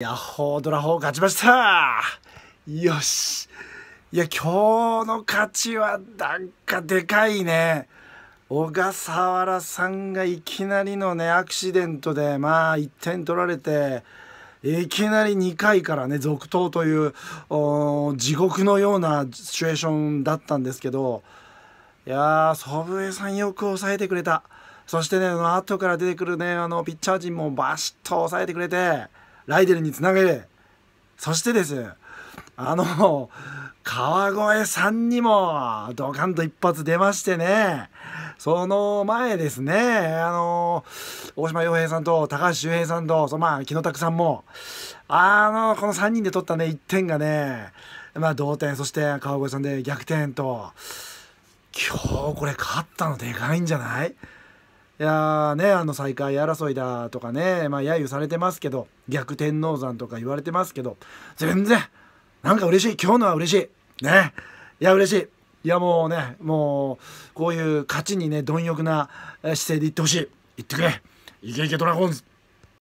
ヤッホードラホー勝ちましたよしいや今日の勝ちはなんかでかいね小笠原さんがいきなりのねアクシデントでまあ1点取られていきなり2回からね続投という地獄のようなシチュエーションだったんですけどいやー祖父江さんよく抑えてくれたそしてね後から出てくるねあのピッチャー陣もバシッと抑えてくれて。ライデルにつなげそしてですあの川越さんにもドカンと一発出ましてねその前ですねあの大島洋平さんと高橋周平さんとそのまあ木野拓さんもあのこの3人で取ったね1点がねまあ同点そして川越さんで逆転と今日これ勝ったのでかいんじゃないいやねあの最下位争いだとかねまあ揶揄されてますけど逆天王山とか言われてますけど全然なんか嬉しい今日のは嬉しいねいや嬉しいいやもうねもうこういう勝ちにね貪欲な姿勢でいってほしいいってくれイケイケドラゴンズ